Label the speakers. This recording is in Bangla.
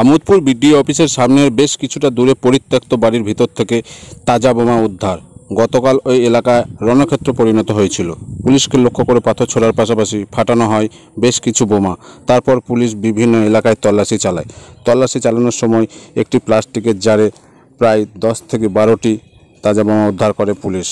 Speaker 1: আমোদপুর বিডিও অফিসের সামনের বেশ কিছুটা দূরে পরিত্যক্ত বাড়ির ভিতর থেকে তাজা বোমা উদ্ধার গতকাল ওই এলাকায় রণক্ষেত্র পরিণত হয়েছিল পুলিশকে লক্ষ্য করে পাথর ছোড়ার পাশাপাশি ফাটানো হয় বেশ কিছু বোমা তারপর পুলিশ বিভিন্ন এলাকায় তল্লাশি চালায় তল্লাশি চালানোর সময় একটি প্লাস্টিকের জারে প্রায় দশ থেকে বারোটি তাজা বোমা উদ্ধার করে পুলিশ